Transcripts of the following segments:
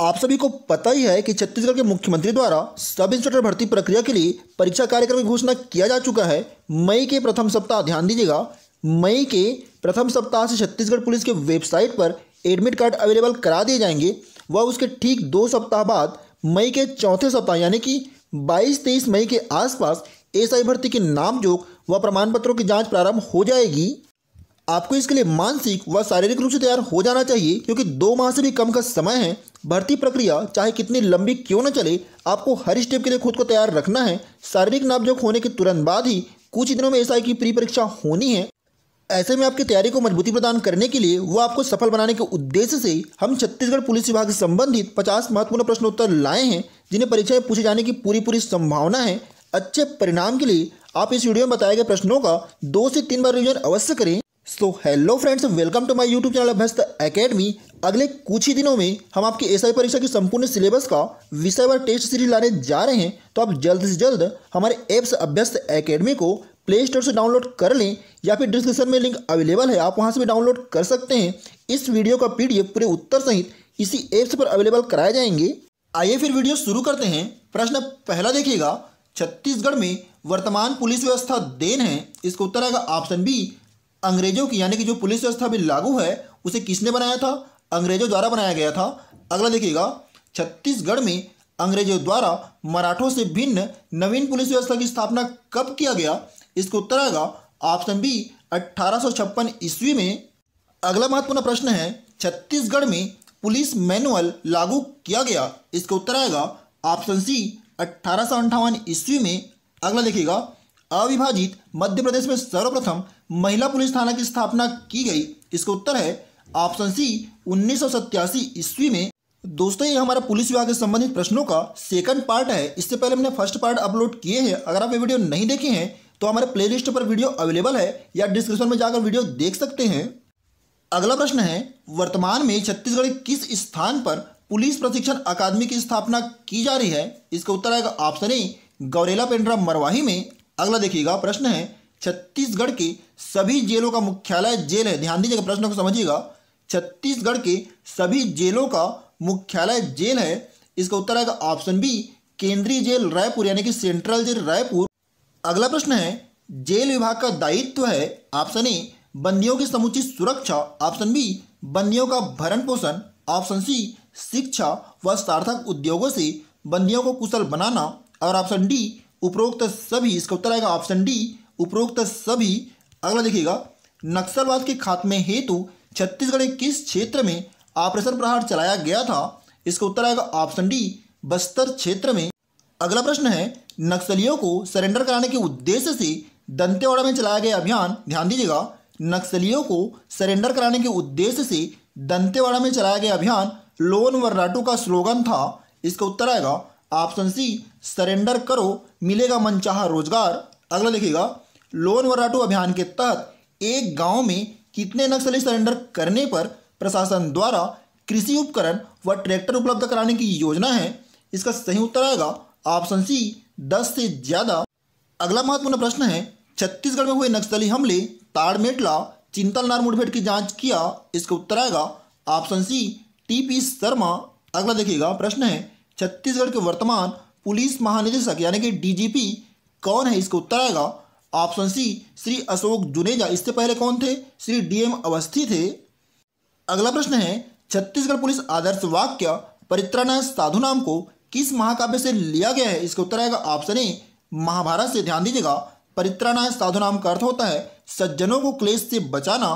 आप सभी को पता ही है कि छत्तीसगढ़ के मुख्यमंत्री द्वारा सब इंस्पेक्टर भर्ती प्रक्रिया के लिए परीक्षा कार्यक्रम की घोषणा किया जा चुका है मई के प्रथम सप्ताह ध्यान दीजिएगा मई के प्रथम सप्ताह से छत्तीसगढ़ पुलिस के वेबसाइट पर एडमिट कार्ड अवेलेबल करा दिए जाएंगे व उसके ठीक दो सप्ताह बाद मई के चौथे सप्ताह यानी कि बाईस तेईस मई के आसपास एसआई भर्ती के नाम जोक व प्रमाण पत्रों की जाँच प्रारंभ हो जाएगी आपको इसके लिए मानसिक व शारीरिक रूप से तैयार हो जाना चाहिए क्योंकि दो माह से भी कम का समय है भर्ती प्रक्रिया चाहे कितनी लंबी क्यों न चले आपको हर स्टेप के लिए खुद को तैयार रखना है शारीरिक नापजोक होने के तुरंत बाद ही कुछ दिनों में एसआई की प्री परीक्षा होनी है ऐसे में आपकी तैयारी को मजबूती प्रदान करने के लिए वो आपको सफल बनाने के उद्देश्य से हम छत्तीसगढ़ पुलिस विभाग से संबंधित 50 महत्वपूर्ण प्रश्नोत्तर लाए हैं जिन्हें परीक्षा में पूछे जाने की पूरी पूरी संभावना है अच्छे परिणाम के लिए आप इस वीडियो में बताए गए प्रश्नों का दो से तीन बार रिविजन अवश्य करें so hello friends welcome to my YouTube channel Abhyast academy अगले कुछ ही दिनों में हम आपकी एसआई परीक्षा की संपूर्ण सिलेबस का विषय व टेस्ट सीरीज लाने जा रहे हैं तो आप जल्द से जल्द हमारे एप्स अभ्यस्त एकेडमी को प्ले स्टोर से डाउनलोड कर लें या फिर डिस्क्रिप्शन में लिंक अवेलेबल है आप वहाँ से भी डाउनलोड कर सकते हैं इस वीडियो का पी पूरे उत्तर सहित इसी एप्स पर अवेलेबल कराए जाएंगे आइए फिर वीडियो शुरू करते हैं प्रश्न पहला देखिएगा छत्तीसगढ़ में वर्तमान पुलिस व्यवस्था देन है इसका उत्तर आएगा ऑप्शन बी अंग्रेजों की यानी कि जो पुलिस व्यवस्था अभी लागू है उसे किसने बनाया था अंग्रेजों द्वारा बनाया गया था अगला देखिएगा छत्तीसगढ़ में अंग्रेजों द्वारा मराठों से भिन्न नवीन पुलिस व्यवस्था की स्थापना कब किया गया इसका उत्तर आएगा ऑप्शन बी अट्ठारह ईस्वी में अगला महत्वपूर्ण प्रश्न है छत्तीसगढ़ में पुलिस मैनुअल लागू किया गया इसका उत्तर आएगा ऑप्शन सी अट्ठारह ईस्वी में अगला देखिएगा अविभाजित मध्य प्रदेश में सर्वप्रथम महिला पुलिस थाना की स्थापना की गई इसका उत्तर है ऑप्शन सी उन्नीस ईस्वी में दोस्तों ये हमारा पुलिस विभाग से संबंधित प्रश्नों का सेकंड पार्ट है इससे पहले हमने फर्स्ट पार्ट अपलोड किए हैं अगर आप ये वीडियो नहीं देखे हैं तो हमारे प्लेलिस्ट पर वीडियो अवेलेबल है या डिस्क्रिप्शन में जाकर वीडियो देख सकते हैं अगला प्रश्न है वर्तमान में छत्तीसगढ़ किस स्थान पर पुलिस प्रशिक्षण अकादमी की स्थापना की जा रही है इसका उत्तर आएगा ऑप्शन ए गौरेला पेंड्रा मरवाही में अगला देखिएगा प्रश्न है छत्तीसगढ़ के सभी जेलों का मुख्यालय जेल है ध्यान दीजिएगा प्रश्न को समझिएगा छत्तीसगढ़ के सभी जेलों का मुख्यालय जेल है इसका उत्तर आएगा ऑप्शन बी केंद्रीय जेल रायपुर यानी कि सेंट्रल जेल रायपुर अगला प्रश्न है जेल विभाग का दायित्व है ऑप्शन ए बंदियों की समुचित सुरक्षा ऑप्शन बी बंदियों का भरण पोषण ऑप्शन सी शिक्षा व सार्थक उद्योगों से बंदियों को कुशल बनाना और ऑप्शन डी उपरोक्त सभी इसका उत्तर आएगा ऑप्शन डी उपरोक्त सभी अगला देखिएगा नक्सलवाद के खात्मे हेतु छत्तीसगढ़ के किस क्षेत्र में ऑपरेशन प्रहार चलाया गया था इसका उत्तर आएगा ऑप्शन डी बस्तर क्षेत्र में अगला प्रश्न है नक्सलियों को सरेंडर कराने के उद्देश्य से दंतेवाड़ा में चलाया गया अभियान ध्यान दीजिएगा नक्सलियों को सरेंडर कराने के उद्देश्य से दंतेवाड़ा में चलाया गया अभियान लोन वर्राटू का स्लोगन था इसका उत्तर आएगा ऑप्शन सी सरेंडर करो मिलेगा मनचाहा रोजगार अगला देखिएगा लोन वराटू अभियान के तहत एक गांव में कितने नक्सली सरेंडर करने पर प्रशासन द्वारा कृषि उपकरण व ट्रैक्टर उपलब्ध कराने की योजना है इसका सही उत्तर आएगा ऑप्शन सी दस से ज़्यादा अगला महत्वपूर्ण प्रश्न है छत्तीसगढ़ में हुए नक्सली हमले ताड़मेटला चिंतलनार मुठभेड़ की जांच किया इसका उत्तर आएगा option C T P Sharma अगला देखिएगा प्रश्न है छत्तीसगढ़ के वर्तमान पुलिस महानिदेशक यानी कि डीजीपी कौन है इसका उत्तर आएगा ऑप्शन सी श्री अशोक जुनेजा इससे पहले कौन थे श्री डीएम अवस्थी थे अगला प्रश्न है छत्तीसगढ़ पुलिस आदर्श वाक्य परित्राणा साधु नाम को किस महाकाव्य से लिया गया है इसका उत्तर आएगा ऑप्शन ए महाभारत से ध्यान दीजिएगा परित्राणा साधु नाम का अर्थ होता है सज्जनों को क्लेश से बचाना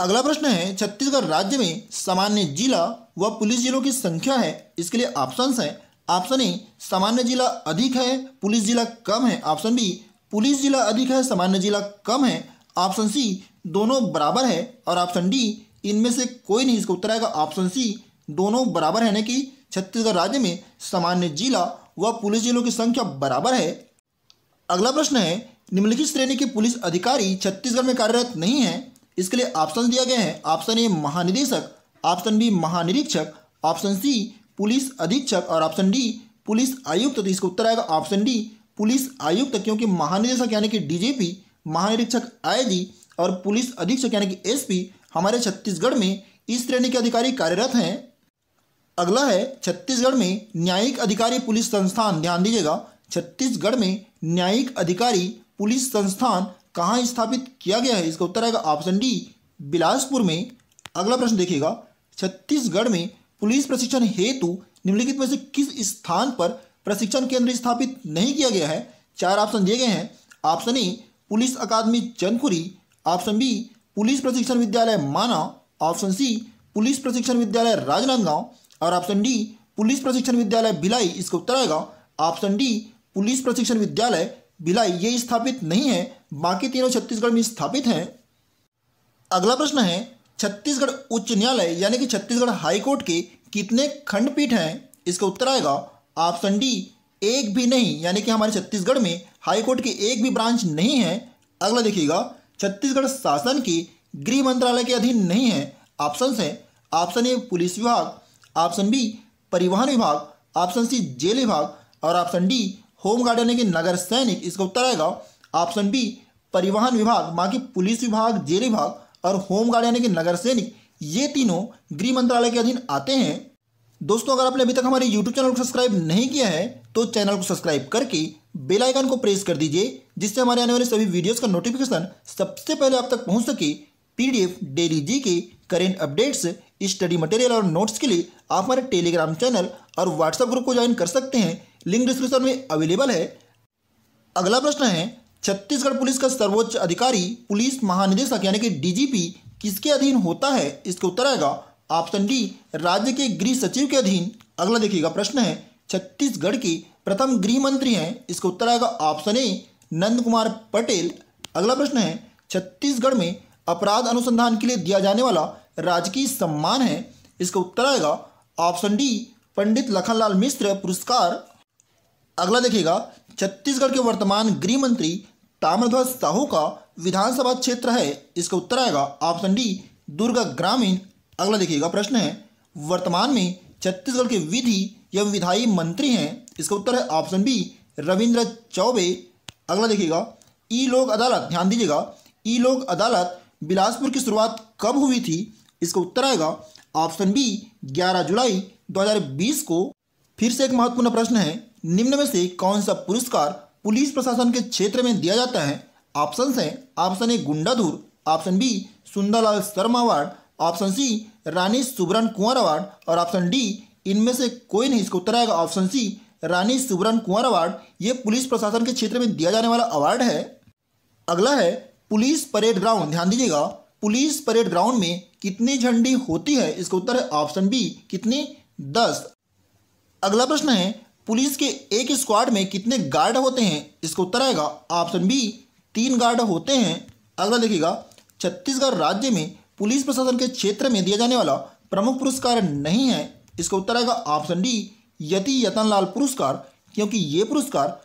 अगला प्रश्न है छत्तीसगढ़ राज्य में सामान्य जिला व पुलिस जिलों की संख्या है इसके लिए ऑप्शन है ऑप्शन ए सामान्य जिला अधिक है पुलिस जिला कम है ऑप्शन बी पुलिस जिला अधिक है सामान्य जिला कम है ऑप्शन सी दोनों बराबर है और ऑप्शन डी इनमें से कोई नहीं इसका उत्तर आएगा ऑप्शन सी दोनों बराबर है यानी कि छत्तीसगढ़ राज्य में सामान्य जिला व पुलिस जिलों की संख्या बराबर है अगला प्रश्न है निम्नलिखित श्रेणी के पुलिस अधिकारी छत्तीसगढ़ में कार्यरत नहीं है इसके लिए ऑप्शन दिया गया है ऑप्शन ए महानिदेशक ऑप्शन बी महानिरीक्षक ऑप्शन सी पुलिस अधीक्षक और ऑप्शन डी पुलिस आयुक्त तो इसका उत्तर आएगा ऑप्शन डी पुलिस आयुक्त क्योंकि महानिदेशक यानी कि डीजीपी महानिरीक्षक आईजी और पुलिस अधीक्षक यानी कि एसपी हमारे छत्तीसगढ़ में इस श्रेणी के अधिकारी कार्यरत हैं अगला है छत्तीसगढ़ में न्यायिक अधिकारी पुलिस संस्थान ध्यान दीजिएगा छत्तीसगढ़ में न्यायिक अधिकारी पुलिस संस्थान कहाँ स्थापित किया गया है इसका उत्तर आएगा ऑप्शन डी बिलासपुर में अगला प्रश्न देखिएगा छत्तीसगढ़ में पुलिस प्रशिक्षण हेतु निम्नलिखित में से किस स्थान पर प्रशिक्षण केंद्र स्थापित नहीं किया गया है चार ऑप्शन दिए गए हैं ऑप्शन ए पुलिस अकादमी चंदखुरी ऑप्शन बी पुलिस प्रशिक्षण विद्यालय माना ऑप्शन सी पुलिस प्रशिक्षण विद्यालय राजनांदगांव और ऑप्शन डी पुलिस प्रशिक्षण विद्यालय भिलाई इसको उत्तर आएगा ऑप्शन डी पुलिस प्रशिक्षण विद्यालय भिलाई ये स्थापित नहीं है बाकी तीनों छत्तीसगढ़ में स्थापित हैं अगला प्रश्न है छत्तीसगढ़ उच्च न्यायालय यानी कि छत्तीसगढ़ हाईकोर्ट के कितने खंडपीठ हैं इसका उत्तर आएगा ऑप्शन डी एक भी नहीं यानी कि हमारे छत्तीसगढ़ में हाईकोर्ट की एक भी ब्रांच नहीं है अगला देखिएगा छत्तीसगढ़ शासन की गृह मंत्रालय के अधीन नहीं है ऑप्शन है ऑप्शन ए पुलिस विभाग ऑप्शन बी परिवहन विभाग ऑप्शन सी जेल विभाग और ऑप्शन डी होम गार्ड यानी कि नगर सैनिक इसका उत्तर आएगा ऑप्शन बी परिवहन विभाग बाकी पुलिस विभाग जेल विभाग और होम गार्ड यानी कि नगर सैनिक ये तीनों गृह मंत्रालय के अधीन आते हैं दोस्तों अगर आपने अभी तक हमारे YouTube चैनल को सब्सक्राइब नहीं किया है तो चैनल को सब्सक्राइब करके बेल आइकन को प्रेस कर दीजिए जिससे हमारे आने वाले सभी वीडियोस का नोटिफिकेशन सबसे पहले आप तक पहुंच सके PDF daily G K current updates study material और नोट्स के लिए आप हमारे टेलीग्राम चैनल और व्हाट्सएप ग्रुप को ज्वाइन कर सकते हैं लिंक डिस्क्रिप्शन में अवेलेबल है अगला प्रश्न है छत्तीसगढ़ पुलिस का सर्वोच्च अधिकारी पुलिस महानिदेशक यानी कि डीजीपी किसके अधीन होता है इसका उत्तर आएगा ऑप्शन डी राज्य के गृह सचिव के अधीन अगला देखिएगा प्रश्न है छत्तीसगढ़ की प्रथम गृह मंत्री हैं इसका उत्तर आएगा ऑप्शन ए नंद कुमार पटेल अगला प्रश्न है छत्तीसगढ़ में अपराध अनुसंधान के लिए दिया जाने वाला राजकीय सम्मान है इसका उत्तर आएगा ऑप्शन डी पंडित लखनलाल मिश्र पुरस्कार अगला देखिएगा छत्तीसगढ़ के वर्तमान गृह मंत्री ताम्रध्वज साहू का विधानसभा क्षेत्र है इसका उत्तर आएगा ऑप्शन डी दुर्ग ग्रामीण अगला देखिएगा प्रश्न है वर्तमान में छत्तीसगढ़ के विधि या विधायी मंत्री हैं इसका उत्तर है ऑप्शन बी रविंद्र चौबे अगला देखिएगा ई लोक अदालत ध्यान दीजिएगा ई लोक अदालत बिलासपुर की शुरुआत कब हुई थी इसका उत्तर आएगा ऑप्शन बी 11 जुलाई 2020 को फिर से एक महत्वपूर्ण प्रश्न है निम्न में से कौन सा पुरस्कार पुलिस प्रशासन के क्षेत्र में दिया जाता है ऑप्शन है option A Gundadhur option B Sundarlal Sharma award option C Rani Subaran Kunwar award और ऑप्शन डी इनमें से कोई नहीं इसका उत्तर आएगा option C Rani Subaran Kunwar award ये पुलिस प्रशासन के क्षेत्र में दिया जाने वाला अवार्ड है अगला है पुलिस परेड ग्राउंड ध्यान दीजिएगा पुलिस परेड ग्राउंड में कितनी झंडी होती है इसका उत्तर है ऑप्शन बी कितनी दस अगला प्रश्न है पुलिस के एक स्क्वाड में कितने गार्ड होते हैं इसका उत्तर आएगा ऑप्शन बी तीन गार्ड होते हैं अगला देखिएगा छत्तीसगढ़ राज्य में पुलिस प्रशासन के क्षेत्र में दिया जाने वाला प्रमुख पुरस्कार नहीं है इसका उत्तर आएगा ऑप्शन डी यति यतनलाल पुरस्कार क्योंकि ये पुरस्कार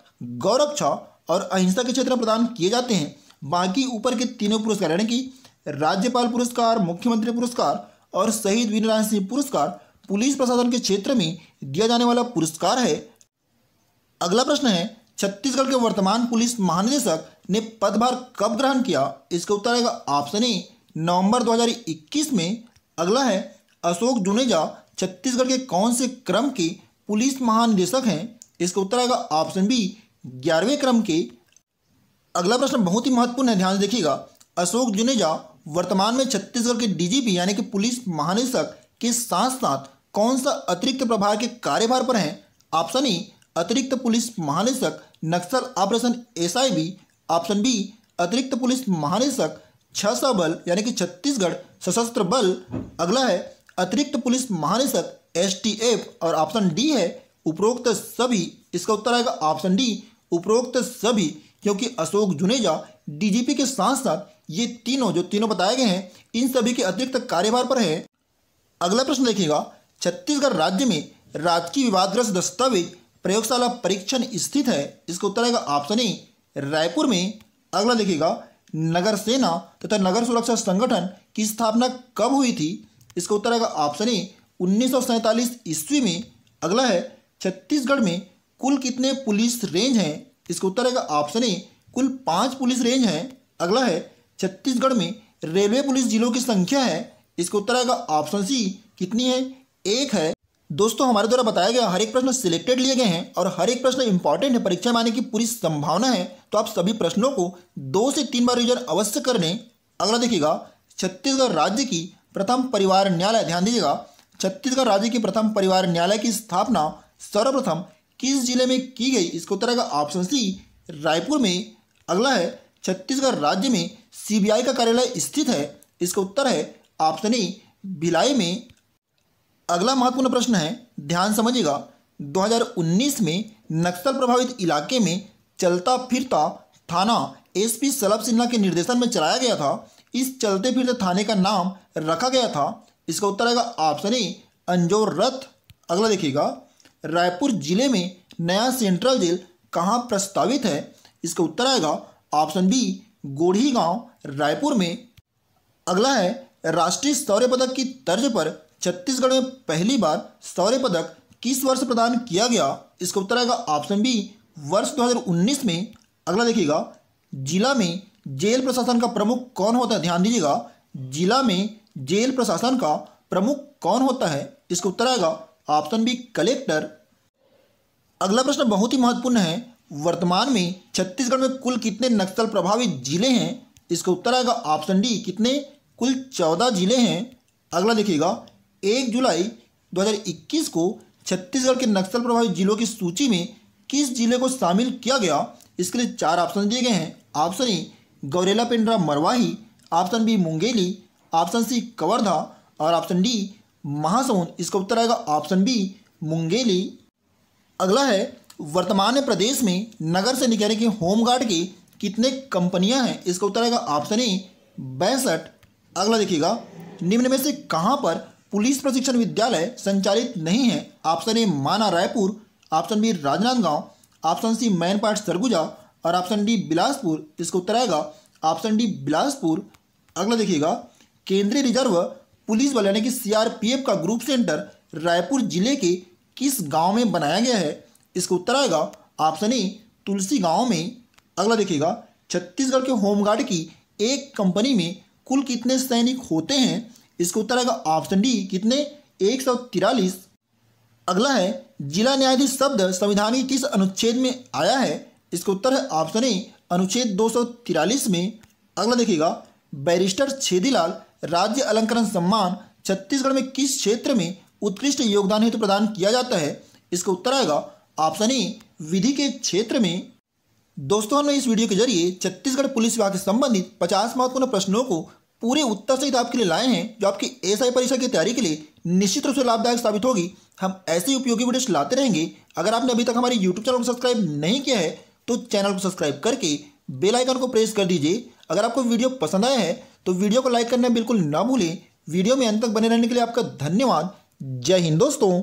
गौरक्षा और अहिंसा के क्षेत्र में प्रदान किए जाते हैं बाकी ऊपर के तीनों पुरस्कार यानी कि राज्यपाल पुरस्कार मुख्यमंत्री पुरस्कार और शहीद वीरनारायण सिंह पुरस्कार पुलिस प्रशासन के क्षेत्र में दिया जाने वाला पुरस्कार है अगला प्रश्न है छत्तीसगढ़ के वर्तमान पुलिस महानिदेशक ने पदभार कब ग्रहण किया इसका उत्तर आएगा ऑप्शन ए नवंबर 2021 में अगला है अशोक जुनेजा छत्तीसगढ़ के कौन से क्रम के पुलिस महानिदेशक हैं इसका उत्तर आएगा ऑप्शन बी ग्यारहवें क्रम के अगला प्रश्न बहुत ही महत्वपूर्ण है ध्यान से देखिएगा अशोक जुनेजा वर्तमान में छत्तीसगढ़ के डीजीपी यानी कि पुलिस महानिदेशक के साथ साथ कौन सा अतिरिक्त प्रभार के कार्यभार पर हैं ऑप्शन ई अतिरिक्त पुलिस महानिदेशक Naxal operation SIB option B अतिरिक्त पुलिस महानिदेशक छह बल यानी कि छत्तीसगढ़ सशस्त्र बल अगला है अतिरिक्त पुलिस महानिदेशक एफ और ऑप्शन डी है उपरोक्त सभी इसका उत्तर आएगा ऑप्शन डी उपरोक्त सभी क्योंकि अशोक जुनेजा डीजीपी के साथ साथ ये तीनों जो तीनों बताए गए हैं इन सभी के अतिरिक्त कार्यभार पर है अगला प्रश्न देखिएगा छत्तीसगढ़ राज्य में राजकीय विवादग्रस्त दस्तावेज प्रयोगशाला परीक्षण स्थित है इसका उत्तर आएगा ऑप्शन ए रायपुर में अगला देखिएगा नगर सेना तथा नगर सुरक्षा संगठन की स्थापना कब हुई थी इसका उत्तर आएगा ऑप्शन ए उन्नीस ईस्वी में अगला है छत्तीसगढ़ में कुल कितने पुलिस रेंज हैं इसका उत्तर आएगा ऑप्शन ए कुल पाँच पुलिस रेंज हैं अगला है छत्तीसगढ़ में रेलवे पुलिस जिलों की संख्या है इसका उत्तर आएगा ऑप्शन सी कितनी है एक है दोस्तों हमारे द्वारा बताया गया हर एक प्रश्न सिलेक्टेड लिए गए हैं और हर एक प्रश्न इंपॉर्टेंट है परीक्षा में आने की पूरी संभावना है तो आप सभी प्रश्नों को दो से तीन बार रिविजन अवश्य कर लें अगला देखिएगा छत्तीसगढ़ राज्य की प्रथम परिवार न्यायालय ध्यान दीजिएगा छत्तीसगढ़ राज्य की प्रथम परिवार न्यायालय की स्थापना सर्वप्रथम किस जिले में की गई इसको उत्तर आएगा ऑप्शन सी रायपुर में अगला है छत्तीसगढ़ राज्य में सीबीआई का कार्यालय स्थित है इसका उत्तर है ऑप्शन ए भिलाई में अगला महत्वपूर्ण प्रश्न है ध्यान समझिएगा 2019 में नक्सल प्रभावित इलाके में चलता फिरता थाना एसपी सलभ सिन्हा के निर्देशन में चलाया गया था इस चलते फिरते थाने का नाम रखा गया था इसका उत्तर आएगा ऑप्शन ए अंजोर रथ अगला देखिएगा रायपुर जिले में नया सेंट्रल जेल कहाँ प्रस्तावित है इसका उत्तर आएगा ऑप्शन बी गोढ़ी गांव रायपुर में अगला है राष्ट्रीय शौर्य पदक की तर्ज पर छत्तीसगढ़ में पहली बार शौर्य पदक किस वर्ष प्रदान किया गया इसका उत्तर आएगा ऑप्शन बी वर्ष 2019 में अगला देखिएगा जिला में जेल प्रशासन का प्रमुख कौन होता है ध्यान दीजिएगा जिला में जेल प्रशासन का प्रमुख कौन होता है इसका उत्तर आएगा ऑप्शन बी कलेक्टर अगला प्रश्न बहुत ही महत्वपूर्ण है वर्तमान में छत्तीसगढ़ में कुल कितने नक्सल प्रभावित जिले हैं इसका उत्तर आएगा ऑप्शन डी कितने कुल चौदह जिले हैं अगला देखिएगा एक जुलाई 2021 को छत्तीसगढ़ के नक्सल प्रभावित जिलों की सूची में किस जिले को शामिल किया गया इसके लिए चार ऑप्शन दिए गए हैं option A Gaurela Pendra Marwahi option B Mungeli option C Kawardha और ऑप्शन डी महासमुंद इसका उत्तर आएगा ऑप्शन बी मुंगेली अगला है वर्तमान प्रदेश में नगर से निकलने के होमगार्ड की कितने कंपनियां हैं इसका उत्तर आएगा ऑप्शन ए बैसठ अगला देखिएगा निम्न में से कहाँ पर पुलिस प्रशिक्षण विद्यालय संचालित नहीं है option A Mana Raipur option B Rajnandgaon option C Mainpat Surguja और ऑप्शन डी बिलासपुर इसका उत्तर आएगा ऑप्शन डी बिलासपुर अगला देखिएगा केंद्रीय रिजर्व पुलिस बल यानी कि सीआरपीएफ का ग्रुप सेंटर रायपुर जिले के किस गांव में बनाया गया है इसका उत्तर आएगा ऑप्शन ए तुलसी गांव में अगला देखिएगा छत्तीसगढ़ के होमगार्ड की एक कंपनी में कुल कितने सैनिक होते हैं इसका उत्तर आएगा ऑप्शन डी कितने एक सौ तिरालीस अगला है जिला न्यायाधीश शब्द संविधान के किस अनुच्छेद में आया है इसका उत्तर है ऑप्शन ए अनुच्छेद दो सौ तिरालीस में अगला देखिएगा बैरिस्टर छेदीलाल राज्य अलंकरण सम्मान छत्तीसगढ़ में किस क्षेत्र में उत्कृष्ट योगदान हेतु तो प्रदान किया जाता है इसका उत्तर आएगा ऑप्शन ए विधि के क्षेत्र में दोस्तों हमने इस वीडियो के जरिए छत्तीसगढ़ पुलिस विभाग से संबंधित 50 महत्वपूर्ण प्रश्नों को पूरे उत्तर सहित आपके लिए लाए हैं जो आपकी एस परीक्षा की तैयारी के लिए निश्चित रूप से लाभदायक साबित होगी हम ऐसे ही उपयोगी वीडियोस लाते रहेंगे अगर आपने अभी तक हमारे यूट्यूब चैनल को सब्सक्राइब नहीं किया है तो चैनल को सब्सक्राइब करके बेल आइकन को प्रेस कर दीजिए अगर आपको वीडियो पसंद आया है तो वीडियो को लाइक करना बिल्कुल ना भूलें वीडियो में अंत तक बने रहने के लिए आपका धन्यवाद जय हिंद दोस्तों